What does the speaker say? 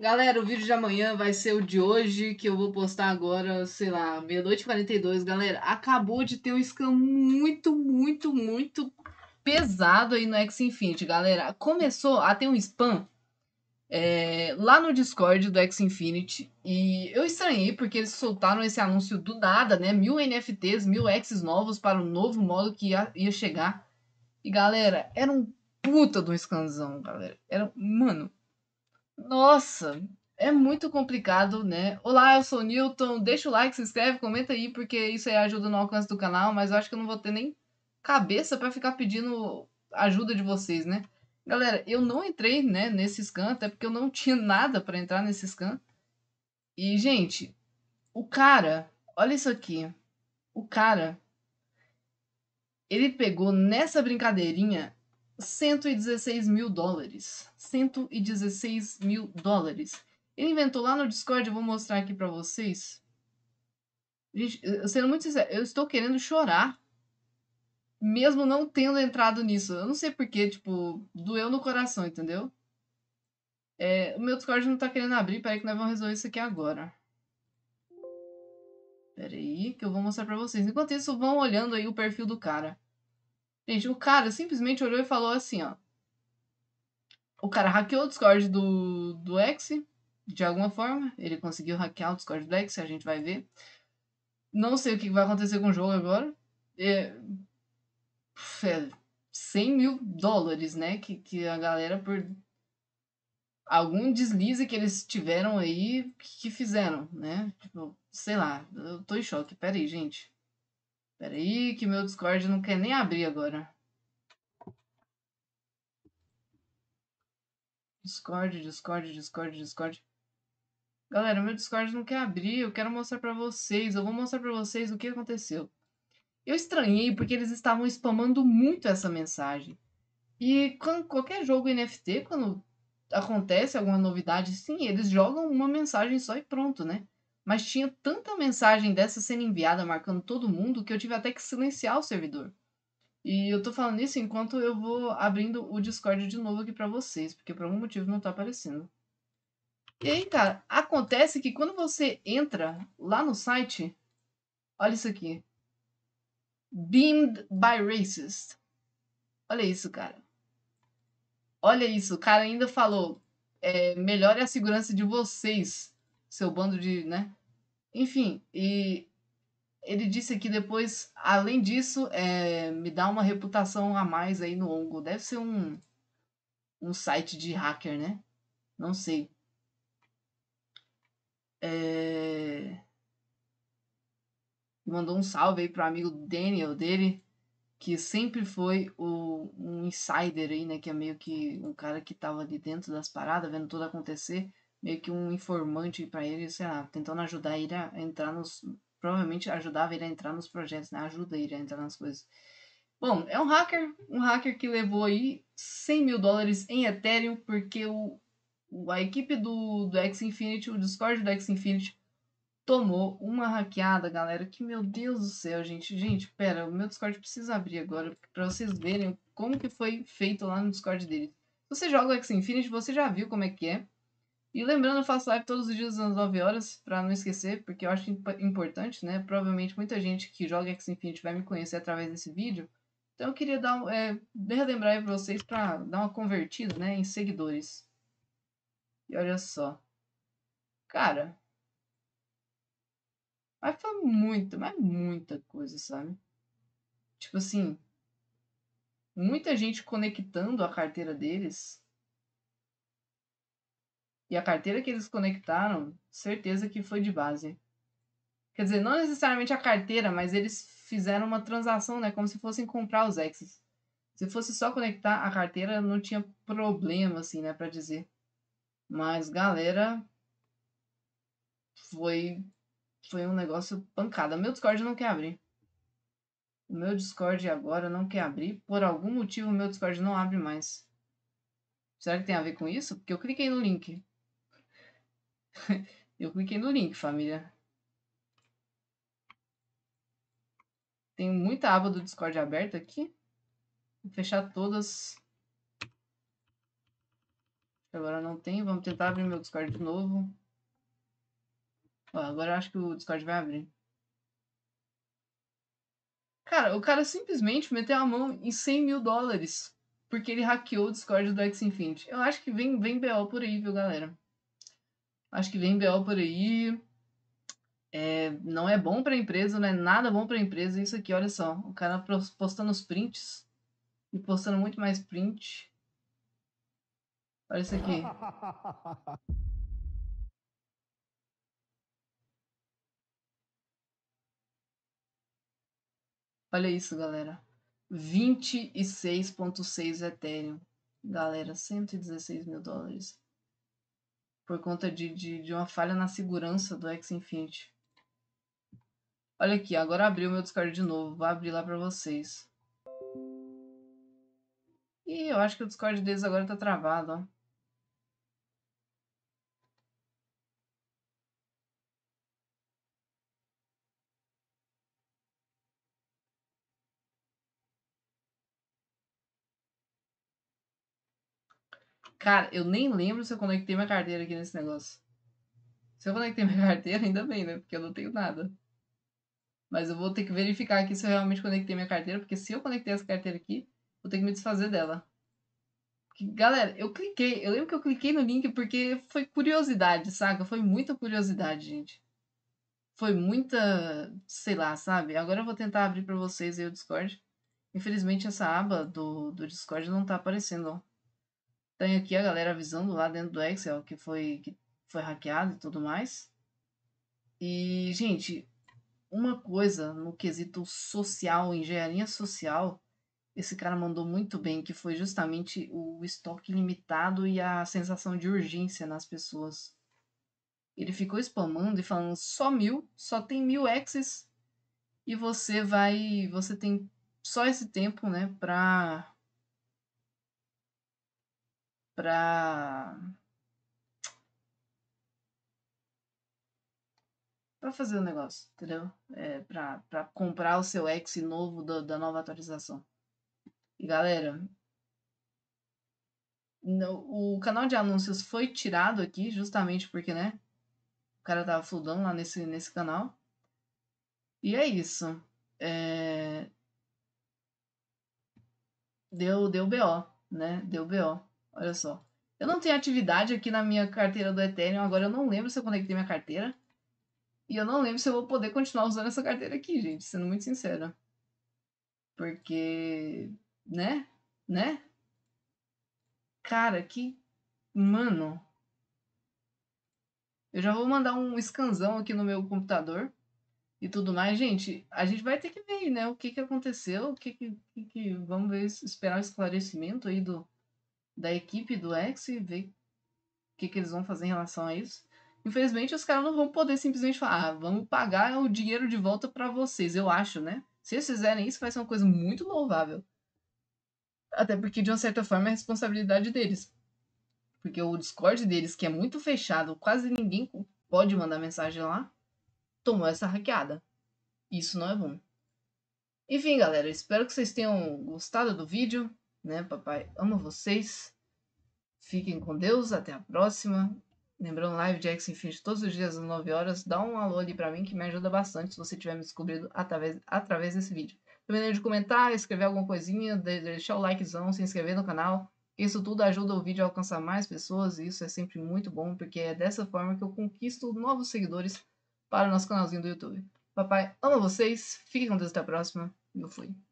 Galera, o vídeo de amanhã vai ser o de hoje, que eu vou postar agora, sei lá, meia-noite e 42. Galera, acabou de ter um scan muito, muito, muito pesado aí no X Infinity, galera. Começou a ter um spam é, lá no Discord do X Infinity e eu estranhei porque eles soltaram esse anúncio do nada, né? Mil NFTs, mil Xs novos para o novo modo que ia, ia chegar. E galera, era um puta do um scanzão, galera. Era, mano, nossa, é muito complicado, né? Olá, eu sou o Newton. Deixa o like, se inscreve, comenta aí, porque isso aí ajuda no alcance do canal, mas eu acho que eu não vou ter nem cabeça para ficar pedindo ajuda de vocês, né? Galera, eu não entrei, né, nesse scan, até porque eu não tinha nada para entrar nesse scan. E, gente, o cara, olha isso aqui. O cara, ele pegou nessa brincadeirinha 116 mil dólares. 116 mil dólares. Ele inventou lá no Discord, eu vou mostrar aqui pra vocês. Gente, sendo muito sincero, eu estou querendo chorar. Mesmo não tendo entrado nisso. Eu não sei porquê, tipo, doeu no coração, entendeu? É, o meu Discord não tá querendo abrir, peraí que nós vamos resolver isso aqui agora. Peraí, que eu vou mostrar pra vocês. Enquanto isso, vão olhando aí o perfil do cara. Gente, o cara simplesmente olhou e falou assim, ó. O cara hackeou o Discord do, do X, de alguma forma. Ele conseguiu hackear o Discord do X, a gente vai ver. Não sei o que vai acontecer com o jogo agora. É, é 100 mil dólares, né? Que, que a galera, por algum deslize que eles tiveram aí, que, que fizeram, né? Tipo, sei lá, eu tô em choque. Pera aí, gente. Peraí, que meu Discord não quer nem abrir agora. Discord, Discord, Discord, Discord. Galera, meu Discord não quer abrir, eu quero mostrar pra vocês, eu vou mostrar pra vocês o que aconteceu. Eu estranhei porque eles estavam spamando muito essa mensagem. E quando, qualquer jogo NFT, quando acontece alguma novidade, sim, eles jogam uma mensagem só e pronto, né? mas tinha tanta mensagem dessa sendo enviada marcando todo mundo que eu tive até que silenciar o servidor. E eu tô falando isso enquanto eu vou abrindo o Discord de novo aqui para vocês, porque por algum motivo não tá aparecendo. E aí, cara, tá, acontece que quando você entra lá no site, olha isso aqui. Beamed by Racist. Olha isso, cara. Olha isso, o cara ainda falou: é, melhore a segurança de vocês, seu bando de, né? Enfim, e ele disse que depois, além disso, é, me dá uma reputação a mais aí no Ongo. Deve ser um, um site de hacker, né? Não sei. É... Mandou um salve aí pro amigo Daniel dele, que sempre foi o, um insider aí, né? Que é meio que um cara que tava ali dentro das paradas, vendo tudo acontecer meio que um informante para ele, sei lá, tentando ajudar ele a entrar nos. Provavelmente ajudava ele a entrar nos projetos, né? Ajuda ele a entrar nas coisas. Bom, é um hacker, um hacker que levou aí 100 mil dólares em Ethereum, porque o, a equipe do, do X Infinity, o Discord do X Infinity, tomou uma hackeada, galera. Que meu Deus do céu, gente. Gente, pera, o meu Discord precisa abrir agora para vocês verem como que foi feito lá no Discord dele. Se você joga o X Infinity, você já viu como é que é. E lembrando, eu faço live todos os dias às 9 horas, para não esquecer, porque eu acho é importante, né? Provavelmente muita gente que joga X Infinity vai me conhecer através desse vídeo. Então eu queria dar, é, relembrar aí pra vocês para dar uma convertida, né, em seguidores. E olha só. Cara, mas foi muita, mas muita coisa, sabe? Tipo assim, muita gente conectando a carteira deles e a carteira que eles conectaram, certeza que foi de base. Quer dizer, não necessariamente a carteira, mas eles fizeram uma transação, né? Como se fossem comprar os exes. Se fosse só conectar a carteira, não tinha problema, assim, né? Pra dizer. Mas, galera, foi foi um negócio pancada. Meu Discord não quer abrir. O meu Discord agora não quer abrir. Por algum motivo, o meu Discord não abre mais. Será que tem a ver com isso? Porque eu cliquei no link. Eu cliquei no link, família. Tem muita aba do Discord aberta aqui. Vou fechar todas. Agora não tem. Vamos tentar abrir meu Discord de novo. Ó, agora eu acho que o Discord vai abrir. Cara, o cara simplesmente meteu a mão em 100 mil dólares porque ele hackeou o Discord do X Infinity. Eu acho que vem, vem BO por aí, viu, galera? Acho que vem BO por aí. É, não é bom para a empresa, não é nada bom para a empresa isso aqui, olha só. O cara postando os prints e postando muito mais print. Olha isso aqui. Olha isso, galera. 26.6 Ethereum. Galera, 116 mil dólares por conta de, de, de uma falha na segurança do X Infinity. Olha aqui, agora abriu meu Discord de novo. Vou abrir lá para vocês. E eu acho que o Discord deles agora tá travado, ó. Cara, eu nem lembro se eu conectei minha carteira aqui nesse negócio. Se eu conectei minha carteira, ainda bem, né? Porque eu não tenho nada. Mas eu vou ter que verificar aqui se eu realmente conectei minha carteira, porque se eu conectei essa carteira aqui, vou ter que me desfazer dela. Porque, galera, eu cliquei, eu lembro que eu cliquei no link porque foi curiosidade, saca? Foi muita curiosidade, gente. Foi muita, sei lá, sabe? Agora eu vou tentar abrir para vocês aí o Discord. Infelizmente essa aba do, do Discord não tá aparecendo, ó. Tem aqui a galera avisando lá dentro do Excel que foi, que foi hackeado e tudo mais. E, gente, uma coisa no quesito social, engenharia social, esse cara mandou muito bem, que foi justamente o estoque limitado e a sensação de urgência nas pessoas. Ele ficou spamando e falando só mil, só tem mil exes e você vai, você tem só esse tempo, né, pra para para fazer o negócio, entendeu? É, para comprar o seu ex novo do, da nova atualização. E galera, no, o canal de anúncios foi tirado aqui justamente porque, né? O cara tava fludando lá nesse, nesse canal. E é isso. É... Deu, deu BO, né? Deu BO. Olha só. Eu não tenho atividade aqui na minha carteira do Ethereum. Agora eu não lembro se eu conectei minha carteira. E eu não lembro se eu vou poder continuar usando essa carteira aqui, gente. Sendo muito sincera. Porque. Né? Né? Cara, que. Mano. Eu já vou mandar um escansão aqui no meu computador e tudo mais. Gente, a gente vai ter que ver, né? O que, que aconteceu, o que, que, que, que... Vamos ver, esperar o esclarecimento aí do, da equipe do X e ver o que, que eles vão fazer em relação a isso. Infelizmente, os caras não vão poder simplesmente falar, ah, vamos pagar o dinheiro de volta para vocês, eu acho, né? Se eles fizerem isso, vai ser uma coisa muito louvável. Até porque, de uma certa forma, é responsabilidade deles. Porque o Discord deles, que é muito fechado, quase ninguém pode mandar mensagem lá, tomou essa hackeada. Isso não é bom. Enfim, galera, espero que vocês tenham gostado do vídeo né? Papai ama vocês. Fiquem com Deus, até a próxima. Lembrando, live de Action todos os dias às 9 horas. Dá um alô ali pra mim que me ajuda bastante se você tiver me descobrido através, através desse vídeo. Também de comentar, escrever alguma coisinha, deixar o likezão, se inscrever no canal. Isso tudo ajuda o vídeo a alcançar mais pessoas e isso é sempre muito bom, porque é dessa forma que eu conquisto novos seguidores para o nosso canalzinho do YouTube. Papai ama vocês, fiquem com Deus até a próxima. Eu fui.